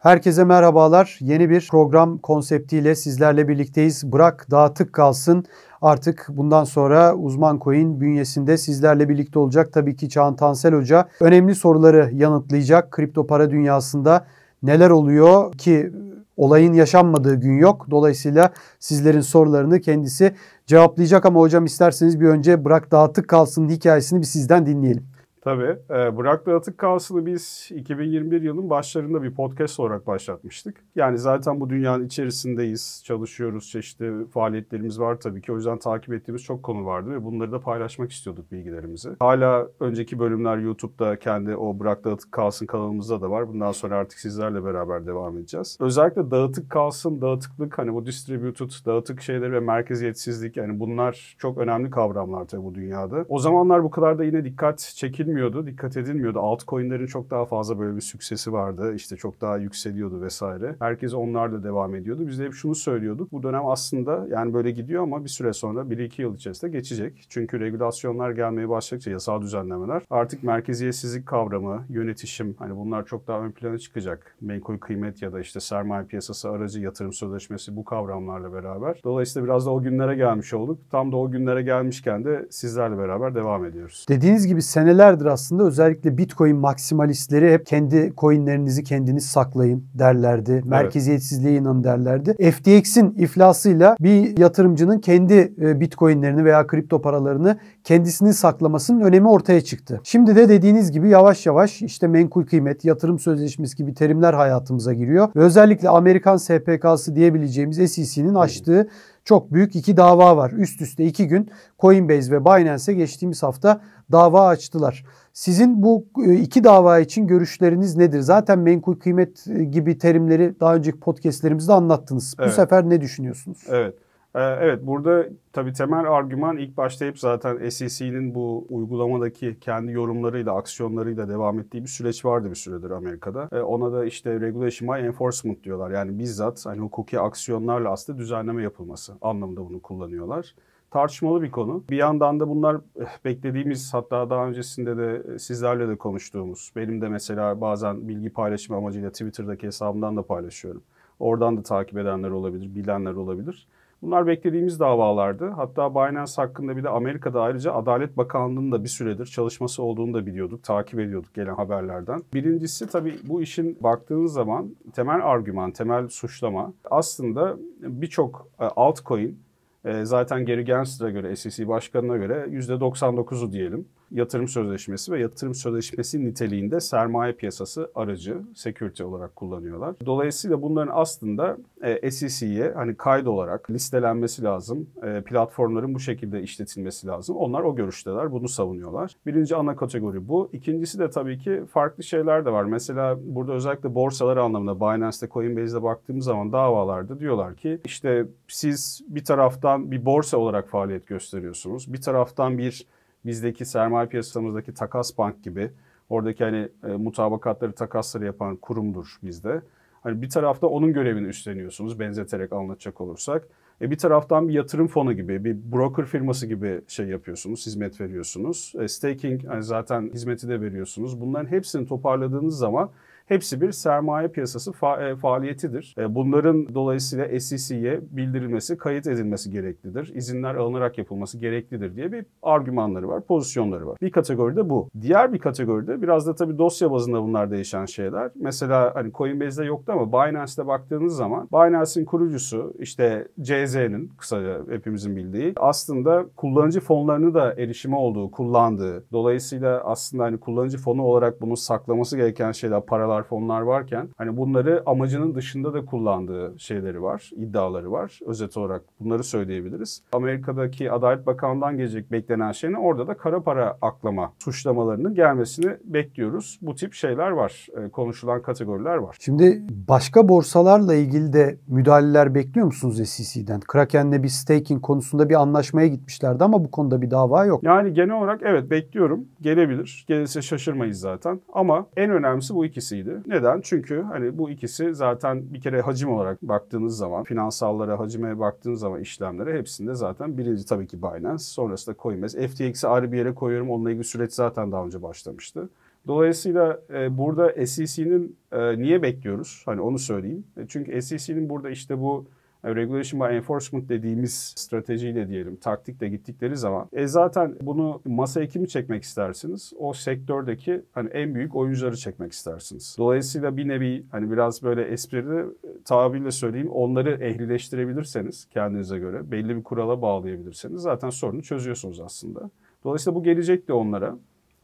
Herkese merhabalar. Yeni bir program konseptiyle sizlerle birlikteyiz. Bırak dağıtık kalsın. Artık bundan sonra Uzman Coin bünyesinde sizlerle birlikte olacak. Tabii ki Çağan Tansel Hoca önemli soruları yanıtlayacak. Kripto para dünyasında neler oluyor ki olayın yaşanmadığı gün yok. Dolayısıyla sizlerin sorularını kendisi cevaplayacak ama hocam isterseniz bir önce bırak dağıtık kalsın hikayesini bir sizden dinleyelim. Tabii. E, Burak Dağıtık Kalsı'nı biz 2021 yılın başlarında bir podcast olarak başlatmıştık. Yani zaten bu dünyanın içerisindeyiz, çalışıyoruz, çeşitli faaliyetlerimiz var tabii ki. O yüzden takip ettiğimiz çok konu vardı ve bunları da paylaşmak istiyorduk bilgilerimizi. Hala önceki bölümler YouTube'da kendi o Burak Dağıtık Kalsın kanalımızda da var. Bundan sonra artık sizlerle beraber devam edeceğiz. Özellikle Dağıtık Kalsın, dağıtıklık, hani bu distributed, dağıtık şeyleri ve merkeziyetsizlik yani bunlar çok önemli kavramlar tabii bu dünyada. O zamanlar bu kadar da yine dikkat çekilmiyor edilmiyordu, dikkat edilmiyordu. Altcoin'lerin çok daha fazla böyle bir süksesi vardı. İşte çok daha yükseliyordu vesaire. Herkes onlarla devam ediyordu. Biz de hep şunu söylüyorduk. Bu dönem aslında yani böyle gidiyor ama bir süre sonra 1-2 yıl içerisinde geçecek. Çünkü regülasyonlar gelmeye başladıkça yasal düzenlemeler artık merkeziyetsizlik kavramı, yönetişim hani bunlar çok daha ön plana çıkacak. Menkul kıymet ya da işte sermaye piyasası aracı yatırım sözleşmesi bu kavramlarla beraber. Dolayısıyla biraz da o günlere gelmiş olduk. Tam da o günlere gelmişken de sizlerle beraber devam ediyoruz. Dediğiniz gibi seneler yıllardır aslında özellikle Bitcoin maksimalistleri hep kendi coinlerinizi kendiniz saklayın derlerdi. Merkeziyetsizliğe inan derlerdi. FTX'in iflasıyla bir yatırımcının kendi e, Bitcoin'lerini veya kripto paralarını kendisinin saklamasının önemi ortaya çıktı. Şimdi de dediğiniz gibi yavaş yavaş işte menkul kıymet, yatırım sözleşmesi gibi terimler hayatımıza giriyor. Ve özellikle Amerikan SPK'sı diyebileceğimiz SEC'nin açtığı çok büyük iki dava var. Üst üste iki gün Coinbase ve Binance'e geçtiğimiz hafta dava açtılar. Sizin bu e, iki dava için görüşleriniz nedir? Zaten menkul kıymet e, gibi terimleri daha önceki podcastlerimizde anlattınız. Evet. Bu sefer ne düşünüyorsunuz? Evet. Ee, evet burada tabii temel argüman ilk başta hep zaten SEC'nin bu uygulamadaki kendi yorumlarıyla, aksiyonlarıyla devam ettiği bir süreç vardı bir süredir Amerika'da. Ee, ona da işte regulation by enforcement diyorlar. Yani bizzat hani hukuki aksiyonlarla aslında düzenleme yapılması anlamında bunu kullanıyorlar tartışmalı bir konu. Bir yandan da bunlar eh, beklediğimiz hatta daha öncesinde de eh, sizlerle de konuştuğumuz. Benim de mesela bazen bilgi paylaşımı amacıyla Twitter'daki hesabımdan da paylaşıyorum. Oradan da takip edenler olabilir, bilenler olabilir. Bunlar beklediğimiz davalardı. Hatta Binance hakkında bir de Amerika'da ayrıca Adalet Bakanlığı'nın da bir süredir çalışması olduğunu da biliyorduk, takip ediyorduk gelen haberlerden. Birincisi tabii bu işin baktığınız zaman temel argüman, temel suçlama aslında birçok e, altcoin e, zaten Gary Gensler'a göre, SEC başkanına göre %99'u diyelim yatırım sözleşmesi ve yatırım sözleşmesi niteliğinde sermaye piyasası aracı security olarak kullanıyorlar. Dolayısıyla bunların aslında e, SEC'ye hani kayıt olarak listelenmesi lazım. E, platformların bu şekilde işletilmesi lazım. Onlar o görüşteler. Bunu savunuyorlar. Birinci ana kategori bu. İkincisi de tabii ki farklı şeyler de var. Mesela burada özellikle borsalar anlamında Binance'de Coinbase'de baktığımız zaman davalarda diyorlar ki işte siz bir taraftan bir borsa olarak faaliyet gösteriyorsunuz. Bir taraftan bir bizdeki sermaye piyasamızdaki takas bank gibi oradaki hani e, mutabakatları takasları yapan kurumdur bizde. Hani bir tarafta onun görevini üstleniyorsunuz benzeterek anlatacak olursak. E bir taraftan bir yatırım fonu gibi, bir broker firması gibi şey yapıyorsunuz, hizmet veriyorsunuz. E, staking yani zaten hizmeti de veriyorsunuz. Bunların hepsini toparladığınız zaman Hepsi bir sermaye piyasası fa- e, faaliyetidir. E, bunların dolayısıyla SEC'ye bildirilmesi, kayıt edilmesi gereklidir. İzinler alınarak yapılması gereklidir diye bir argümanları var, pozisyonları var. Bir kategoride bu. Diğer bir kategoride biraz da tabii dosya bazında bunlar değişen şeyler. Mesela hani Coinbase'de yoktu ama Binance'de baktığınız zaman Binance'in kurucusu işte CZ'nin kısaca hepimizin bildiği aslında kullanıcı fonlarını da erişimi olduğu, kullandığı. Dolayısıyla aslında hani kullanıcı fonu olarak bunu saklaması gereken şeyler paralar var, fonlar varken hani bunları amacının dışında da kullandığı şeyleri var, iddiaları var. Özet olarak bunları söyleyebiliriz. Amerika'daki Adalet Bakanlığı'ndan gelecek beklenen şey ne? Orada da kara para aklama suçlamalarının gelmesini bekliyoruz. Bu tip şeyler var, e, konuşulan kategoriler var. Şimdi başka borsalarla ilgili de müdahaleler bekliyor musunuz SEC'den? Kraken'le bir staking konusunda bir anlaşmaya gitmişlerdi ama bu konuda bir dava yok. Yani genel olarak evet bekliyorum. Gelebilir. Gelirse şaşırmayız zaten. Ama en önemlisi bu ikisi tercihiydi. Neden? Çünkü hani bu ikisi zaten bir kere hacim olarak baktığınız zaman, finansallara, hacime baktığınız zaman işlemlere hepsinde zaten birinci tabii ki Binance, sonrasında Coinbase. FTX'i ayrı bir yere koyuyorum. Onunla ilgili süreç zaten daha önce başlamıştı. Dolayısıyla e, burada SEC'nin e, niye bekliyoruz? Hani onu söyleyeyim. E, çünkü SEC'nin burada işte bu regulation by enforcement dediğimiz stratejiyle diyelim, taktikle gittikleri zaman e zaten bunu masaya kimi çekmek istersiniz? O sektördeki hani en büyük oyuncuları çekmek istersiniz. Dolayısıyla bir nevi hani biraz böyle esprili e, tabirle söyleyeyim onları ehlileştirebilirseniz kendinize göre belli bir kurala bağlayabilirseniz zaten sorunu çözüyorsunuz aslında. Dolayısıyla bu gelecek de onlara.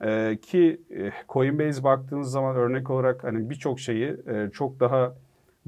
E, ki eh, Coinbase baktığınız zaman örnek olarak hani birçok şeyi e, çok daha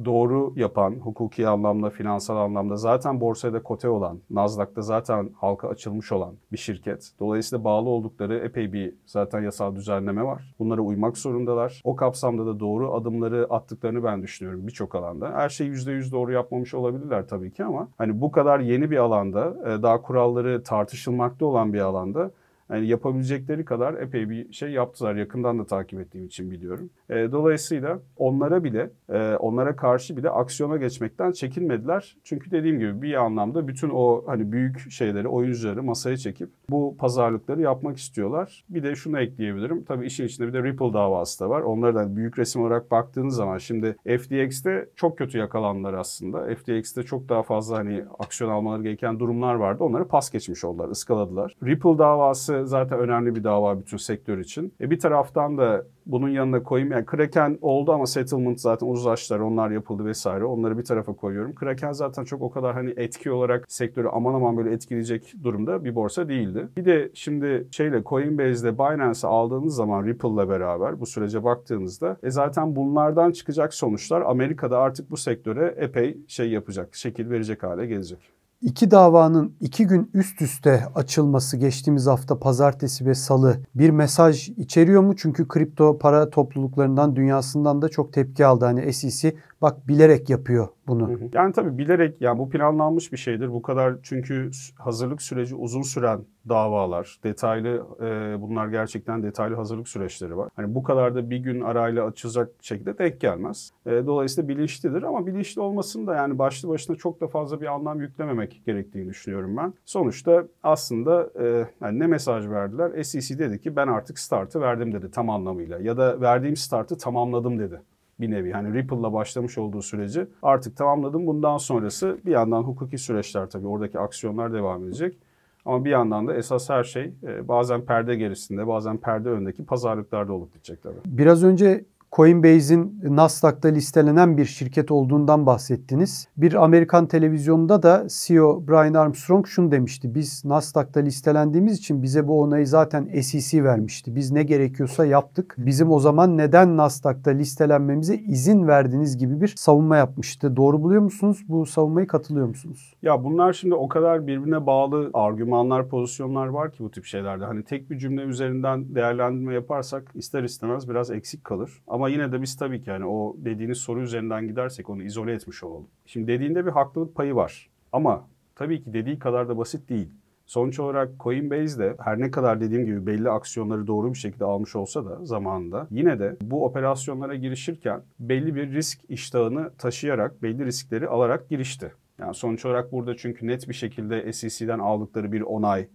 doğru yapan, hukuki anlamda, finansal anlamda zaten borsada kote olan, Nasdaq'ta zaten halka açılmış olan bir şirket. Dolayısıyla bağlı oldukları epey bir zaten yasal düzenleme var. Bunlara uymak zorundalar. O kapsamda da doğru adımları attıklarını ben düşünüyorum birçok alanda. Her şeyi %100 doğru yapmamış olabilirler tabii ki ama hani bu kadar yeni bir alanda, e, daha kuralları tartışılmakta olan bir alanda yani yapabilecekleri kadar epey bir şey yaptılar. Yakından da takip ettiğim için biliyorum. E, dolayısıyla onlara bile, e, onlara karşı bile aksiyona geçmekten çekinmediler. Çünkü dediğim gibi bir anlamda bütün o hani büyük şeyleri, oyuncuları masaya çekip bu pazarlıkları yapmak istiyorlar. Bir de şunu ekleyebilirim. Tabii işin içinde bir de Ripple davası da var. Onlara da büyük resim olarak baktığınız zaman şimdi FTX'te çok kötü yakalanlar aslında. FTX'te çok daha fazla hani aksiyon almaları gereken durumlar vardı. Onları pas geçmiş oldular, ıskaladılar. Ripple davası zaten önemli bir dava bütün sektör için. E bir taraftan da bunun yanına koyayım. Yani Kraken oldu ama settlement zaten uzlaştılar. Onlar yapıldı vesaire. Onları bir tarafa koyuyorum. Kraken zaten çok o kadar hani etki olarak sektörü aman aman böyle etkileyecek durumda bir borsa değildi. Bir de şimdi şeyle Coinbase'de Binance'ı aldığınız zaman Ripple'la beraber bu sürece baktığınızda e zaten bunlardan çıkacak sonuçlar Amerika'da artık bu sektöre epey şey yapacak, şekil verecek hale gelecek. İki davanın iki gün üst üste açılması geçtiğimiz hafta pazartesi ve salı bir mesaj içeriyor mu? Çünkü kripto para topluluklarından dünyasından da çok tepki aldı. Hani SEC Bak bilerek yapıyor bunu. Yani tabii bilerek yani bu planlanmış bir şeydir. Bu kadar çünkü hazırlık süreci uzun süren davalar, detaylı e, bunlar gerçekten detaylı hazırlık süreçleri var. Hani bu kadar da bir gün arayla açılacak şekilde denk gelmez. E, dolayısıyla bilinçlidir ama bilinçli olmasını da yani başlı başına çok da fazla bir anlam yüklememek gerektiğini düşünüyorum ben. Sonuçta aslında e, yani ne mesaj verdiler? SEC dedi ki ben artık startı verdim dedi tam anlamıyla ya da verdiğim startı tamamladım dedi bir nevi. Hani Ripple'la başlamış olduğu süreci artık tamamladım. Bundan sonrası bir yandan hukuki süreçler tabii oradaki aksiyonlar devam edecek. Ama bir yandan da esas her şey e, bazen perde gerisinde, bazen perde öndeki pazarlıklarda olup bitecek tabii. Biraz önce Coinbase'in Nasdaq'ta listelenen bir şirket olduğundan bahsettiniz. Bir Amerikan televizyonunda da CEO Brian Armstrong şunu demişti. Biz Nasdaq'ta listelendiğimiz için bize bu onayı zaten SEC vermişti. Biz ne gerekiyorsa yaptık. Bizim o zaman neden Nasdaq'ta listelenmemize izin verdiğiniz gibi bir savunma yapmıştı. Doğru buluyor musunuz? Bu savunmayı katılıyor musunuz? Ya bunlar şimdi o kadar birbirine bağlı argümanlar, pozisyonlar var ki bu tip şeylerde. Hani tek bir cümle üzerinden değerlendirme yaparsak ister istemez biraz eksik kalır. Ama ama yine de biz tabii ki yani o dediğiniz soru üzerinden gidersek onu izole etmiş olalım. Şimdi dediğinde bir haklılık payı var. Ama tabii ki dediği kadar da basit değil. Sonuç olarak Coinbase de her ne kadar dediğim gibi belli aksiyonları doğru bir şekilde almış olsa da zamanında yine de bu operasyonlara girişirken belli bir risk iştahını taşıyarak belli riskleri alarak girişti. Yani sonuç olarak burada çünkü net bir şekilde SEC'den aldıkları bir onay,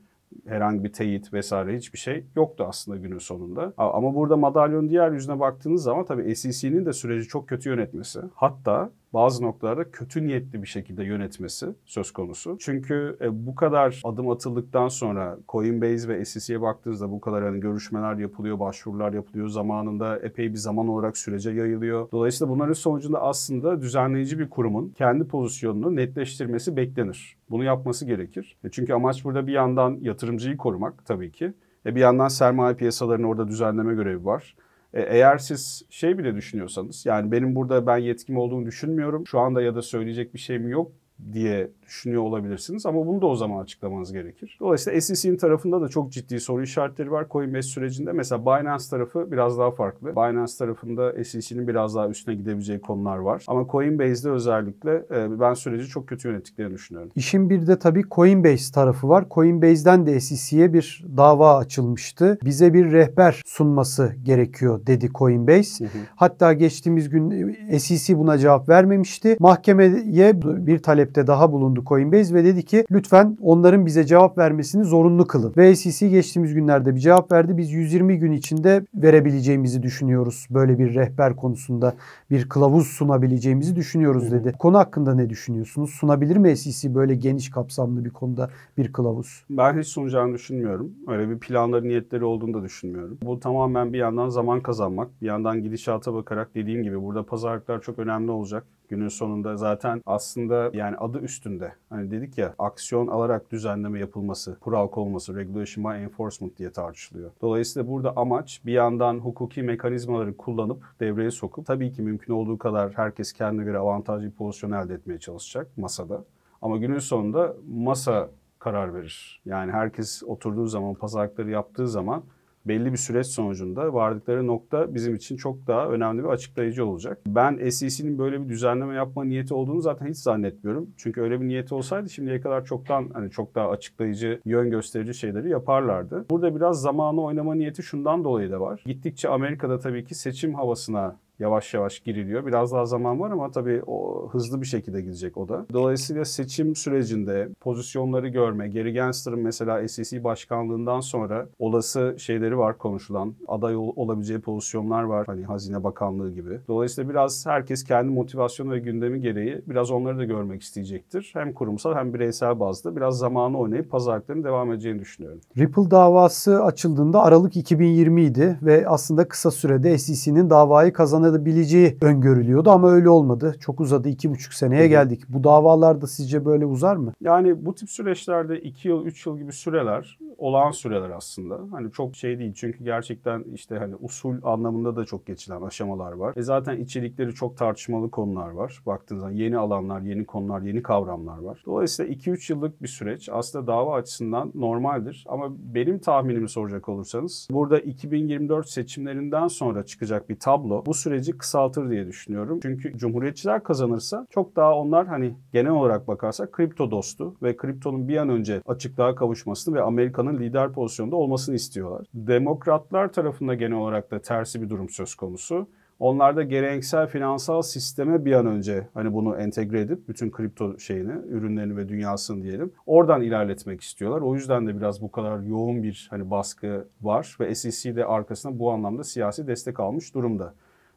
herhangi bir teyit vesaire hiçbir şey yoktu aslında günün sonunda. Ama burada madalyon diğer yüzüne baktığınız zaman tabii SEC'nin de süreci çok kötü yönetmesi. Hatta bazı noktalarda kötü niyetli bir şekilde yönetmesi söz konusu. Çünkü e, bu kadar adım atıldıktan sonra Coinbase ve SEC'ye baktığınızda bu kadar hani görüşmeler yapılıyor, başvurular yapılıyor. Zamanında epey bir zaman olarak sürece yayılıyor. Dolayısıyla bunların sonucunda aslında düzenleyici bir kurumun kendi pozisyonunu netleştirmesi beklenir. Bunu yapması gerekir. E, çünkü amaç burada bir yandan yatırımcıyı korumak tabii ki. E, bir yandan sermaye piyasalarının orada düzenleme görevi var. E, eğer siz şey bile düşünüyorsanız yani benim burada ben yetkim olduğunu düşünmüyorum. Şu anda ya da söyleyecek bir şeyim yok diye düşünüyor olabilirsiniz ama bunu da o zaman açıklamanız gerekir. Dolayısıyla SEC'in tarafında da çok ciddi soru işaretleri var Coinbase sürecinde. Mesela Binance tarafı biraz daha farklı. Binance tarafında SEC'nin biraz daha üstüne gidebileceği konular var. Ama Coinbase'de özellikle e, ben süreci çok kötü yönettiklerini düşünüyorum. İşin bir de tabii Coinbase tarafı var. Coinbase'den de SEC'ye bir dava açılmıştı. Bize bir rehber sunması gerekiyor dedi Coinbase. Hı hı. Hatta geçtiğimiz gün e, SEC buna cevap vermemişti. Mahkemeye bir talep talepte daha bulundu Coinbase ve dedi ki lütfen onların bize cevap vermesini zorunlu kılın. Ve SEC geçtiğimiz günlerde bir cevap verdi. Biz 120 gün içinde verebileceğimizi düşünüyoruz. Böyle bir rehber konusunda bir kılavuz sunabileceğimizi düşünüyoruz dedi. Hı Konu hakkında ne düşünüyorsunuz? Sunabilir mi SEC böyle geniş kapsamlı bir konuda bir kılavuz? Ben hiç sunacağını düşünmüyorum. Öyle bir planları, niyetleri olduğunu da düşünmüyorum. Bu tamamen bir yandan zaman kazanmak, bir yandan gidişata bakarak dediğim gibi burada pazarlıklar çok önemli olacak. Günün sonunda zaten aslında yani adı üstünde. Hani dedik ya aksiyon alarak düzenleme yapılması, kural olması, regulation by enforcement diye tartışılıyor. Dolayısıyla burada amaç bir yandan hukuki mekanizmaları kullanıp devreye sokup tabii ki mümkün olduğu kadar herkes kendine göre avantajlı bir pozisyon elde etmeye çalışacak masada. Ama günün sonunda masa karar verir. Yani herkes oturduğu zaman, pazarlıkları yaptığı zaman belli bir süreç sonucunda vardıkları nokta bizim için çok daha önemli bir açıklayıcı olacak. Ben SEC'nin böyle bir düzenleme yapma niyeti olduğunu zaten hiç zannetmiyorum. Çünkü öyle bir niyeti olsaydı şimdiye kadar çoktan hani çok daha açıklayıcı, yön gösterici şeyleri yaparlardı. Burada biraz zamanı oynama niyeti şundan dolayı da var. Gittikçe Amerika'da tabii ki seçim havasına yavaş yavaş giriliyor. Biraz daha zaman var ama tabii o hızlı bir şekilde gidecek o da. Dolayısıyla seçim sürecinde pozisyonları görme, Gary Gensler'ın mesela SEC başkanlığından sonra olası şeyleri var konuşulan. Aday olabileceği pozisyonlar var. Hani Hazine Bakanlığı gibi. Dolayısıyla biraz herkes kendi motivasyonu ve gündemi gereği biraz onları da görmek isteyecektir. Hem kurumsal hem bireysel bazda biraz zamanı oynayıp pazarlıkların devam edeceğini düşünüyorum. Ripple davası açıldığında Aralık 2020 idi ve aslında kısa sürede SEC'nin davayı kazanacağını başlatabileceği öngörülüyordu ama öyle olmadı. Çok uzadı. iki buçuk seneye geldik. Bu davalarda sizce böyle uzar mı? Yani bu tip süreçlerde iki yıl, üç yıl gibi süreler olağan süreler aslında. Hani çok şey değil çünkü gerçekten işte hani usul anlamında da çok geçilen aşamalar var. E zaten içerikleri çok tartışmalı konular var. Baktığınız zaman yeni alanlar, yeni konular, yeni kavramlar var. Dolayısıyla 2-3 yıllık bir süreç aslında dava açısından normaldir. Ama benim tahminimi soracak olursanız burada 2024 seçimlerinden sonra çıkacak bir tablo bu süreç süreci kısaltır diye düşünüyorum. Çünkü cumhuriyetçiler kazanırsa çok daha onlar hani genel olarak bakarsak kripto dostu ve kriptonun bir an önce açıklığa kavuşmasını ve Amerika'nın lider pozisyonda olmasını istiyorlar. Demokratlar tarafında genel olarak da tersi bir durum söz konusu. Onlar da geleneksel finansal sisteme bir an önce hani bunu entegre edip bütün kripto şeyini, ürünlerini ve dünyasını diyelim. Oradan ilerletmek istiyorlar. O yüzden de biraz bu kadar yoğun bir hani baskı var ve SEC de arkasına bu anlamda siyasi destek almış durumda.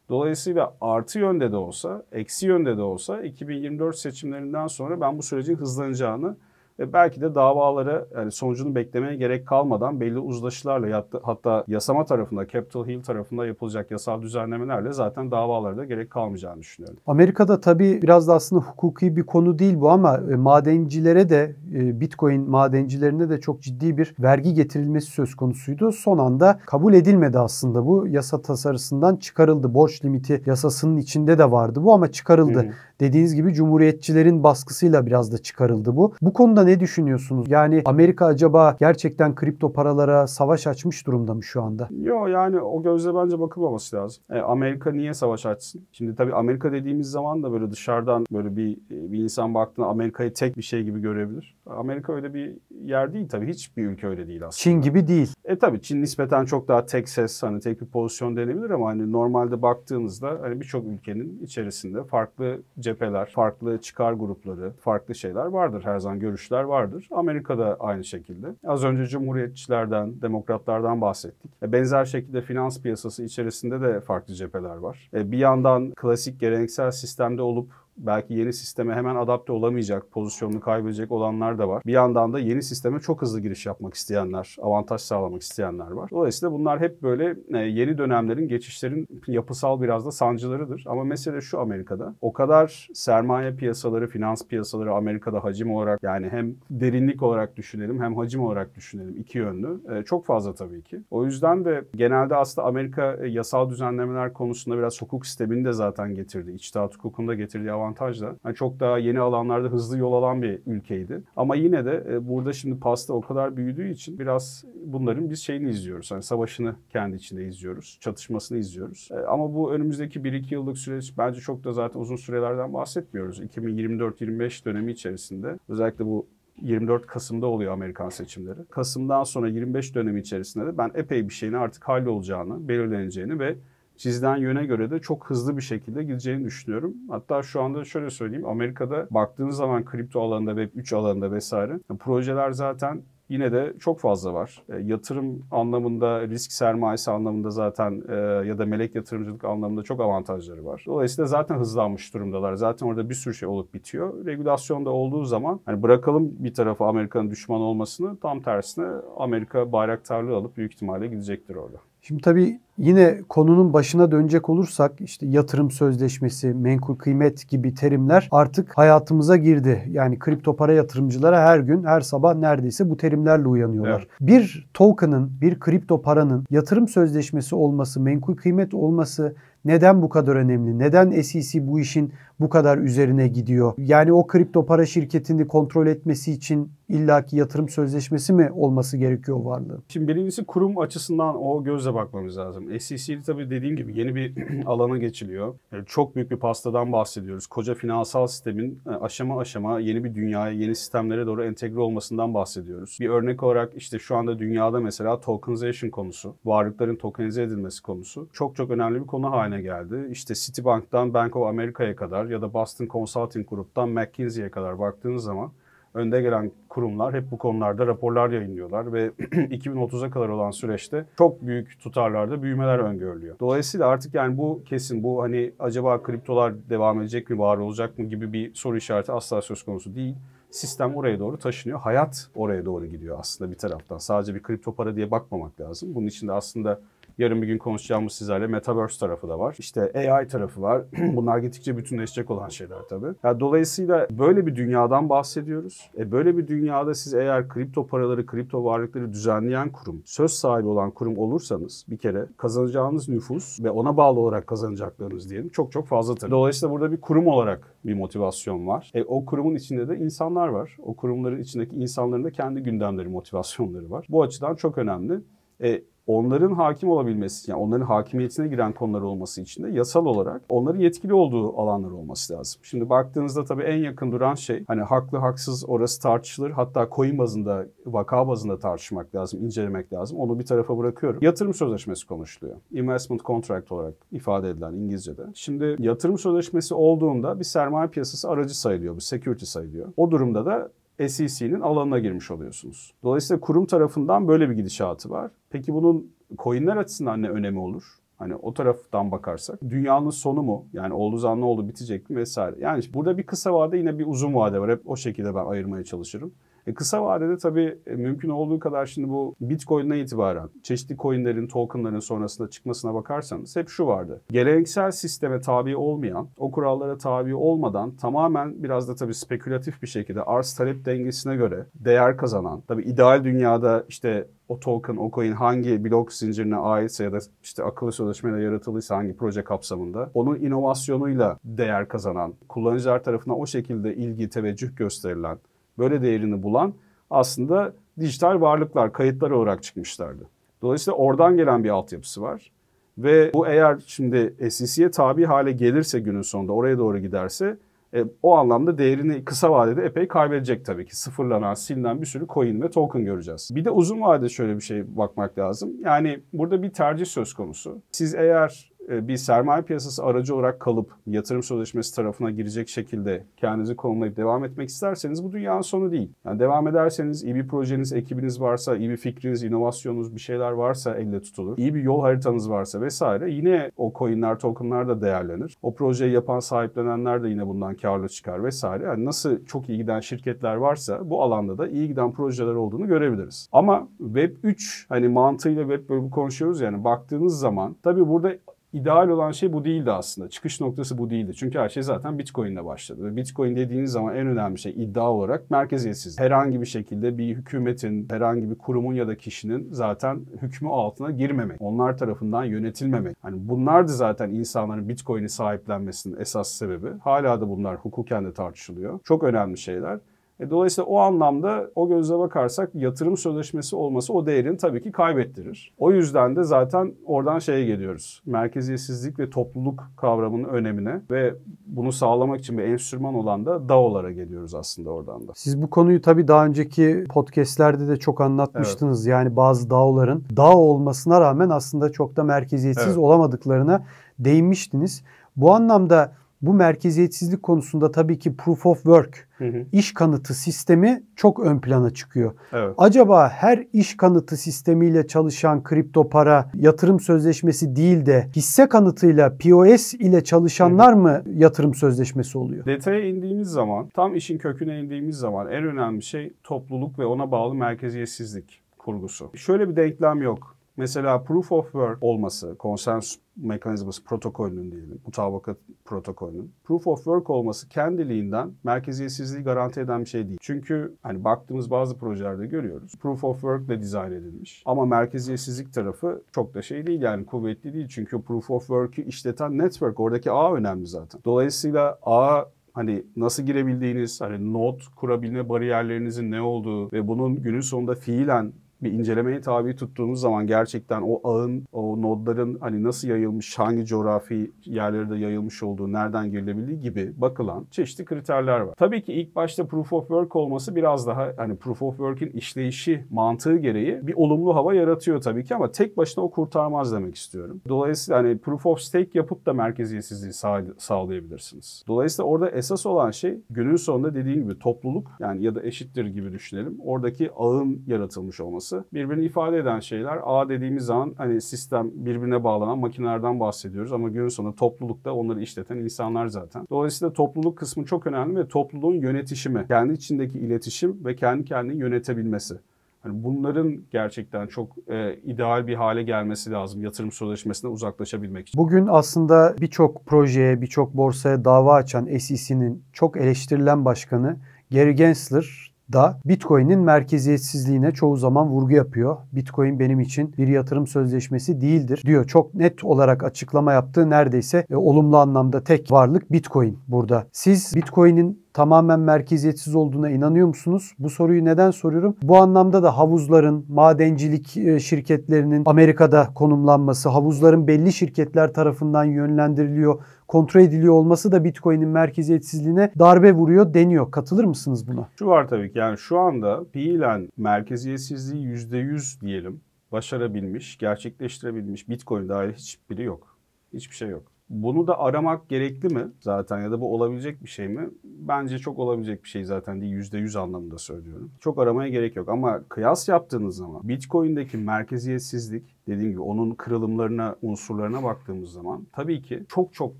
Dolayısıyla artı yönde de olsa, eksi yönde de olsa 2024 seçimlerinden sonra ben bu sürecin hızlanacağını e, belki de davalara yani sonucunu beklemeye gerek kalmadan belli uzlaşılarla hatta yasama tarafında Capitol Hill tarafında yapılacak yasal düzenlemelerle zaten davalarda gerek kalmayacağını düşünüyorum. Amerika'da tabii biraz da aslında hukuki bir konu değil bu ama e, madencilere de e, Bitcoin madencilerine de çok ciddi bir vergi getirilmesi söz konusuydu. Son anda kabul edilmedi aslında bu yasa tasarısından çıkarıldı. Borç limiti yasasının içinde de vardı bu ama çıkarıldı. Hı Dediğiniz gibi cumhuriyetçilerin baskısıyla biraz da çıkarıldı bu. Bu konuda ne düşünüyorsunuz? Yani Amerika acaba gerçekten kripto paralara savaş açmış durumda mı şu anda? Yok yani o gözle bence bakılmaması lazım. E, Amerika niye savaş açsın? Şimdi tabii Amerika dediğimiz zaman da böyle dışarıdan böyle bir, e, bir insan baktığında Amerika'yı tek bir şey gibi görebilir. Amerika öyle bir yer değil tabii. Hiçbir ülke öyle değil aslında. Çin gibi değil. E tabii Çin nispeten çok daha tek ses hani tek bir pozisyon denebilir ama hani normalde baktığımızda hani birçok ülkenin içerisinde farklı cepheler, farklı çıkar grupları, farklı şeyler vardır. Her zaman görüşler vardır. Amerika'da aynı şekilde. Az önce cumhuriyetçilerden, demokratlardan bahsettik. E, benzer şekilde finans piyasası içerisinde de farklı cepheler var. E, bir yandan klasik geleneksel sistemde olup belki yeni sisteme hemen adapte olamayacak, pozisyonunu kaybedecek olanlar da var. Bir yandan da yeni sisteme çok hızlı giriş yapmak isteyenler, avantaj sağlamak isteyenler var. Dolayısıyla bunlar hep böyle e, yeni dönemlerin, geçişlerin yapısal biraz da sancılarıdır. Ama mesele şu Amerika'da. O kadar sermaye piyasaları, finans piyasaları Amerika'da hacim olarak yani hem derinlik olarak düşünelim hem hacim olarak düşünelim. iki yönlü. E, çok fazla tabii ki. O yüzden de genelde aslında Amerika e, yasal düzenlemeler konusunda biraz hukuk sistemini de zaten getirdi. İçtihat hukukunda getirdiği avantaj avantajla yani çok daha yeni alanlarda hızlı yol alan bir ülkeydi. Ama yine de e, burada şimdi pasta o kadar büyüdüğü için biraz bunların biz şeyini izliyoruz. Hani savaşını kendi içinde izliyoruz. Çatışmasını izliyoruz. E, ama bu önümüzdeki 1-2 yıllık süreç bence çok da zaten uzun sürelerden bahsetmiyoruz. 2024-25 dönemi içerisinde özellikle bu 24 Kasım'da oluyor Amerikan seçimleri. Kasım'dan sonra 25 dönemi içerisinde de ben epey bir şeyin artık hallolacağını, belirleneceğini ve çizilen yöne göre de çok hızlı bir şekilde gideceğini düşünüyorum. Hatta şu anda şöyle söyleyeyim. Amerika'da baktığınız zaman kripto alanında, web 3 alanında vesaire projeler zaten yine de çok fazla var. E, yatırım anlamında, risk sermayesi anlamında zaten e, ya da melek yatırımcılık anlamında çok avantajları var. Dolayısıyla zaten hızlanmış durumdalar. Zaten orada bir sürü şey olup bitiyor. Regülasyon olduğu zaman hani bırakalım bir tarafı Amerika'nın düşman olmasını tam tersine Amerika bayraktarlığı alıp büyük ihtimalle gidecektir orada. Şimdi tabii yine konunun başına dönecek olursak işte yatırım sözleşmesi, menkul kıymet gibi terimler artık hayatımıza girdi. Yani kripto para yatırımcılara her gün, her sabah neredeyse bu terim terimlerle uyanıyorlar. Evet. Bir token'ın, bir kripto paranın yatırım sözleşmesi olması, menkul kıymet olması neden bu kadar önemli? Neden SEC bu işin bu kadar üzerine gidiyor? Yani o kripto para şirketini kontrol etmesi için illaki yatırım sözleşmesi mi olması gerekiyor varlığı? Şimdi birincisi kurum açısından o gözle bakmamız lazım. SEC tabii dediğim gibi yeni bir alana geçiliyor. Çok büyük bir pastadan bahsediyoruz. Koca finansal sistemin e, aşama aşama yeni bir dünyaya, yeni sistemlere doğru entegre olmasından bahsediyoruz. Bir örnek olarak işte şu anda dünyada mesela tokenization konusu, varlıkların tokenize edilmesi konusu çok çok önemli bir konu haline haline geldi. İşte Citibank'tan Bank of America'ya kadar ya da Boston Consulting Group'tan McKinsey'ye kadar baktığınız zaman önde gelen kurumlar hep bu konularda raporlar yayınlıyorlar ve 2030'a kadar olan süreçte çok büyük tutarlarda büyümeler öngörülüyor. Dolayısıyla artık yani bu kesin bu hani acaba kriptolar devam edecek mi, var olacak mı gibi bir soru işareti asla söz konusu değil. Sistem oraya doğru taşınıyor. Hayat oraya doğru gidiyor aslında bir taraftan. Sadece bir kripto para diye bakmamak lazım. Bunun içinde aslında Yarın bir gün konuşacağımız sizlerle Metaverse tarafı da var. İşte AI tarafı var. Bunlar gittikçe bütünleşecek olan şeyler tabii. Yani dolayısıyla böyle bir dünyadan bahsediyoruz. E böyle bir dünyada siz eğer kripto paraları, kripto varlıkları düzenleyen kurum, söz sahibi olan kurum olursanız bir kere kazanacağınız nüfus ve ona bağlı olarak kazanacaklarınız diyelim çok çok fazladır. Dolayısıyla burada bir kurum olarak bir motivasyon var. E, o kurumun içinde de insanlar var. O kurumların içindeki insanların da kendi gündemleri, motivasyonları var. Bu açıdan çok önemli. E, onların hakim olabilmesi, yani onların hakimiyetine giren konular olması için de yasal olarak onların yetkili olduğu alanlar olması lazım. Şimdi baktığınızda tabii en yakın duran şey hani haklı haksız orası tartışılır. Hatta coin bazında, vaka bazında tartışmak lazım, incelemek lazım. Onu bir tarafa bırakıyorum. Yatırım sözleşmesi konuşuluyor. Investment contract olarak ifade edilen İngilizce'de. Şimdi yatırım sözleşmesi olduğunda bir sermaye piyasası aracı sayılıyor. bir security sayılıyor. O durumda da SEC'nin alanına girmiş oluyorsunuz. Dolayısıyla kurum tarafından böyle bir gidişatı var. Peki bunun coinler açısından ne önemi olur? Hani o taraftan bakarsak dünyanın sonu mu? Yani olduğu zaman ne oldu bitecek mi vesaire. Yani burada bir kısa vade yine bir uzun vade var. Hep o şekilde ben ayırmaya çalışırım. E kısa vadede tabii e, mümkün olduğu kadar şimdi bu Bitcoin'e itibaren çeşitli coinlerin, tokenların sonrasında çıkmasına bakarsanız hep şu vardı. Geleneksel sisteme tabi olmayan, o kurallara tabi olmadan tamamen biraz da tabii spekülatif bir şekilde arz talep dengesine göre değer kazanan, tabii ideal dünyada işte o token, o coin hangi blok zincirine aitse ya da işte akıllı sözleşmeyle yaratıldıysa hangi proje kapsamında onun inovasyonuyla değer kazanan, kullanıcılar tarafından o şekilde ilgi, teveccüh gösterilen böyle değerini bulan aslında dijital varlıklar, kayıtlar olarak çıkmışlardı. Dolayısıyla oradan gelen bir altyapısı var. Ve bu eğer şimdi SEC'ye tabi hale gelirse günün sonunda oraya doğru giderse e, o anlamda değerini kısa vadede epey kaybedecek tabii ki. Sıfırlanan, silinen bir sürü coin ve token göreceğiz. Bir de uzun vadede şöyle bir şey bakmak lazım. Yani burada bir tercih söz konusu. Siz eğer e, bir sermaye piyasası aracı olarak kalıp yatırım sözleşmesi tarafına girecek şekilde kendinizi konumlayıp devam etmek isterseniz bu dünyanın sonu değil. Yani devam ederseniz iyi bir projeniz, ekibiniz varsa, iyi bir fikriniz, inovasyonunuz bir şeyler varsa elle tutulur. İyi bir yol haritanız varsa vesaire yine o coinler, tokenlar da değerlenir. O projeyi yapan sahiplenenler de yine bundan karlı çıkar vesaire. Yani nasıl çok iyi giden şirketler varsa bu alanda da iyi giden projeler olduğunu görebiliriz. Ama Web 3 hani mantığıyla Web böyle konuşuyoruz yani baktığınız zaman tabii burada ideal olan şey bu değildi aslında. Çıkış noktası bu değildi. Çünkü her şey zaten Bitcoin'le başladı. Ve Bitcoin dediğiniz zaman en önemli şey iddia olarak merkeziyetsiz. Herhangi bir şekilde bir hükümetin, herhangi bir kurumun ya da kişinin zaten hükmü altına girmemek. Onlar tarafından yönetilmemek. Hani bunlardı zaten insanların Bitcoin'i sahiplenmesinin esas sebebi. Hala da bunlar hukuken de tartışılıyor. Çok önemli şeyler. E, dolayısıyla o anlamda o gözle bakarsak yatırım sözleşmesi olması o değerini tabii ki kaybettirir. O yüzden de zaten oradan şeye geliyoruz. Merkeziyetsizlik ve topluluk kavramının önemine ve bunu sağlamak için bir enstrüman olan da DAO'lara geliyoruz aslında oradan da. Siz bu konuyu tabii daha önceki podcastlerde de çok anlatmıştınız. Evet. Yani bazı DAO'ların DAO olmasına rağmen aslında çok da merkeziyetsiz evet. olamadıklarına değinmiştiniz. Bu anlamda bu merkeziyetsizlik konusunda tabii ki proof of work, hı hı. iş kanıtı sistemi çok ön plana çıkıyor. Evet. Acaba her iş kanıtı sistemiyle çalışan kripto para yatırım sözleşmesi değil de hisse kanıtıyla POS ile çalışanlar hı hı. mı yatırım sözleşmesi oluyor? Detaya indiğimiz zaman, tam işin köküne indiğimiz zaman en önemli şey topluluk ve ona bağlı merkeziyetsizlik kurgusu. Şöyle bir denklem yok. Mesela proof of work olması, konsensus mekanizması protokolünün diyelim, mutabakat protokolünün. Proof of work olması kendiliğinden merkeziyetsizliği garanti eden bir şey değil. Çünkü hani baktığımız bazı projelerde görüyoruz. Proof of work ile dizayn edilmiş. Ama merkeziyetsizlik tarafı çok da şey değil yani kuvvetli değil. Çünkü proof of work'ü işleten network oradaki ağ önemli zaten. Dolayısıyla ağ hani nasıl girebildiğiniz, hani not kurabilme bariyerlerinizin ne olduğu ve bunun günün sonunda fiilen bir incelemeye tabi tuttuğumuz zaman gerçekten o ağın, o nodların hani nasıl yayılmış, hangi coğrafi yerlerde yayılmış olduğu, nereden girilebildiği gibi bakılan çeşitli kriterler var. Tabii ki ilk başta proof of work olması biraz daha hani proof of work'in işleyişi mantığı gereği bir olumlu hava yaratıyor tabii ki ama tek başına o kurtarmaz demek istiyorum. Dolayısıyla hani proof of stake yapıp da merkeziyetsizliği sağlayabilirsiniz. Dolayısıyla orada esas olan şey günün sonunda dediğim gibi topluluk yani ya da eşittir gibi düşünelim. Oradaki ağın yaratılmış olması olması birbirini ifade eden şeyler. A dediğimiz zaman hani sistem birbirine bağlanan makinelerden bahsediyoruz ama günün sonunda toplulukta onları işleten insanlar zaten. Dolayısıyla topluluk kısmı çok önemli ve topluluğun yönetişimi, kendi içindeki iletişim ve kendi kendini yönetebilmesi. Hani bunların gerçekten çok e, ideal bir hale gelmesi lazım yatırım sözleşmesinden uzaklaşabilmek için. Bugün aslında birçok projeye, birçok borsaya dava açan SEC'nin çok eleştirilen başkanı Gary Gensler da Bitcoin'in merkeziyetsizliğine çoğu zaman vurgu yapıyor. Bitcoin benim için bir yatırım sözleşmesi değildir diyor. Çok net olarak açıklama yaptığı neredeyse e, olumlu anlamda tek varlık Bitcoin burada. Siz Bitcoin'in tamamen merkeziyetsiz olduğuna inanıyor musunuz? Bu soruyu neden soruyorum? Bu anlamda da havuzların, madencilik e, şirketlerinin Amerika'da konumlanması, havuzların belli şirketler tarafından yönlendiriliyor, kontrol ediliyor olması da Bitcoin'in merkeziyetsizliğine darbe vuruyor deniyor. Katılır mısınız buna? Şu var tabii ki yani şu anda fiilen merkeziyetsizliği %100 diyelim başarabilmiş, gerçekleştirebilmiş Bitcoin dahil hiçbiri yok. Hiçbir şey yok. Bunu da aramak gerekli mi zaten ya da bu olabilecek bir şey mi? Bence çok olabilecek bir şey zaten diye yüzde yüz anlamında söylüyorum. Çok aramaya gerek yok ama kıyas yaptığınız zaman Bitcoin'deki merkeziyetsizlik dediğim gibi onun kırılımlarına, unsurlarına baktığımız zaman tabii ki çok çok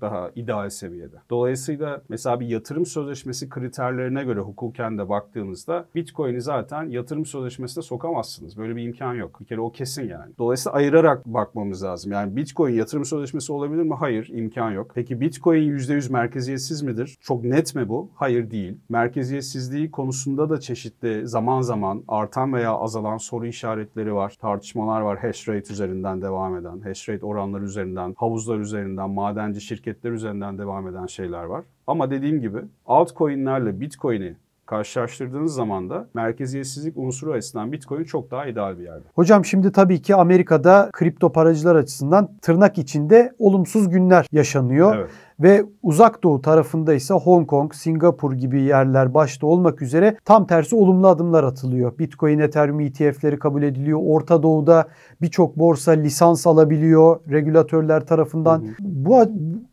daha ideal seviyede. Dolayısıyla mesela bir yatırım sözleşmesi kriterlerine göre hukuken de baktığınızda Bitcoin'i zaten yatırım sözleşmesine sokamazsınız. Böyle bir imkan yok. Bir kere o kesin yani. Dolayısıyla ayırarak bakmamız lazım. Yani Bitcoin yatırım sözleşmesi olabilir mi? Hayır imkan yok. Peki Bitcoin %100 merkeziyetsiz midir? Çok net mi bu? Hayır değil. Merkeziyetsizliği konusunda da çeşitli zaman zaman artan veya azalan soru işaretleri var. Tartışmalar var hash rate üzerinden devam eden, hash rate oranları üzerinden, havuzlar üzerinden, madenci şirketler üzerinden devam eden şeyler var. Ama dediğim gibi altcoin'lerle Bitcoin'i karşılaştırdığınız zaman da merkeziyetsizlik unsuru açısından Bitcoin çok daha ideal bir yerde. Hocam şimdi tabii ki Amerika'da kripto paracılar açısından tırnak içinde olumsuz günler yaşanıyor. Evet ve uzak doğu tarafında ise Hong Kong, Singapur gibi yerler başta olmak üzere tam tersi olumlu adımlar atılıyor. Bitcoin, Ethereum ETF'leri kabul ediliyor. Orta Doğu'da birçok borsa lisans alabiliyor regülatörler tarafından. Bu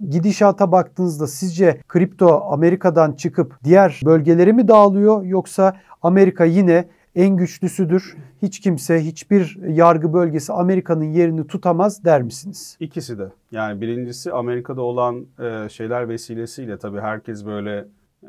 gidişata baktığınızda sizce kripto Amerika'dan çıkıp diğer bölgelere mi dağılıyor yoksa Amerika yine en güçlüsüdür. Hiç kimse, hiçbir yargı bölgesi Amerika'nın yerini tutamaz der misiniz? İkisi de. Yani birincisi Amerika'da olan e, şeyler vesilesiyle tabii herkes böyle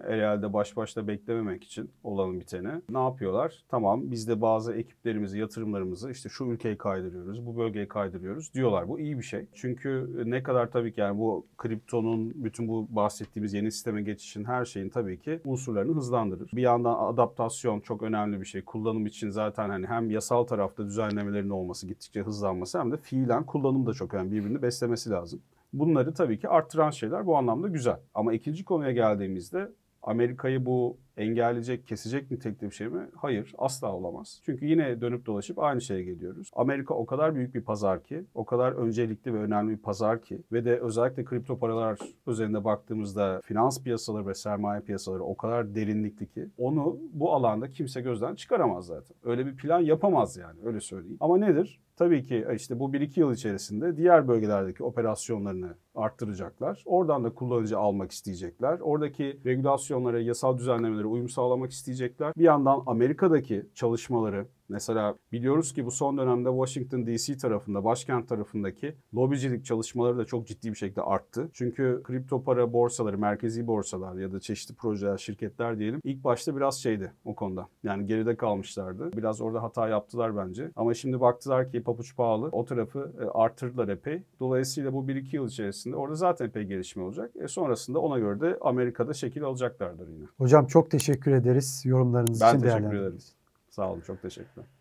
herhalde baş başta beklememek için olanı biteni. Ne yapıyorlar? Tamam biz de bazı ekiplerimizi, yatırımlarımızı işte şu ülkeyi kaydırıyoruz, bu bölgeyi kaydırıyoruz diyorlar. Bu iyi bir şey. Çünkü e, ne kadar tabii ki yani bu kriptonun bütün bu bahsettiğimiz yeni sisteme geçişin her şeyin tabii ki unsurlarını hızlandırır. Bir yandan adaptasyon çok önemli bir şey. Kullanım için zaten hani hem yasal tarafta düzenlemelerin olması gittikçe hızlanması hem de fiilen kullanım da çok önemli. Birbirini beslemesi lazım. Bunları tabii ki arttıran şeyler bu anlamda güzel. Ama ikinci konuya geldiğimizde Amerika'yı bu engelleyecek, kesecek nitelikte bir şey mi? Hayır, asla olamaz. Çünkü yine dönüp dolaşıp aynı şeye geliyoruz. Amerika o kadar büyük bir pazar ki, o kadar öncelikli ve önemli bir pazar ki ve de özellikle kripto paralar üzerinde baktığımızda finans piyasaları ve sermaye piyasaları o kadar derinlikli ki onu bu alanda kimse gözden çıkaramaz zaten. Öyle bir plan yapamaz yani öyle söyleyeyim. Ama nedir? Tabii ki e, işte bu 1-2 yıl içerisinde diğer bölgelerdeki operasyonlarını arttıracaklar. Oradan da kullanıcı almak isteyecekler. Oradaki regülasyonlara, yasal düzenlemelere uyum sağlamak isteyecekler. Bir yandan Amerika'daki çalışmaları Mesela biliyoruz ki bu son dönemde Washington DC tarafında, başkent tarafındaki lobicilik çalışmaları da çok ciddi bir şekilde arttı. Çünkü kripto para borsaları, merkezi borsalar ya da çeşitli projeler, şirketler diyelim ilk başta biraz şeydi o konuda. Yani geride kalmışlardı. Biraz orada hata yaptılar bence. Ama şimdi baktılar ki papuç pahalı. O tarafı e, arttırdılar epey. Dolayısıyla bu 1-2 yıl içerisinde orada zaten epey gelişme olacak. E sonrasında ona göre de Amerika'da şekil alacaklardır yine. Hocam çok teşekkür ederiz yorumlarınız ben için. Ben teşekkür ederim. Sağ olun. Çok teşekkürler.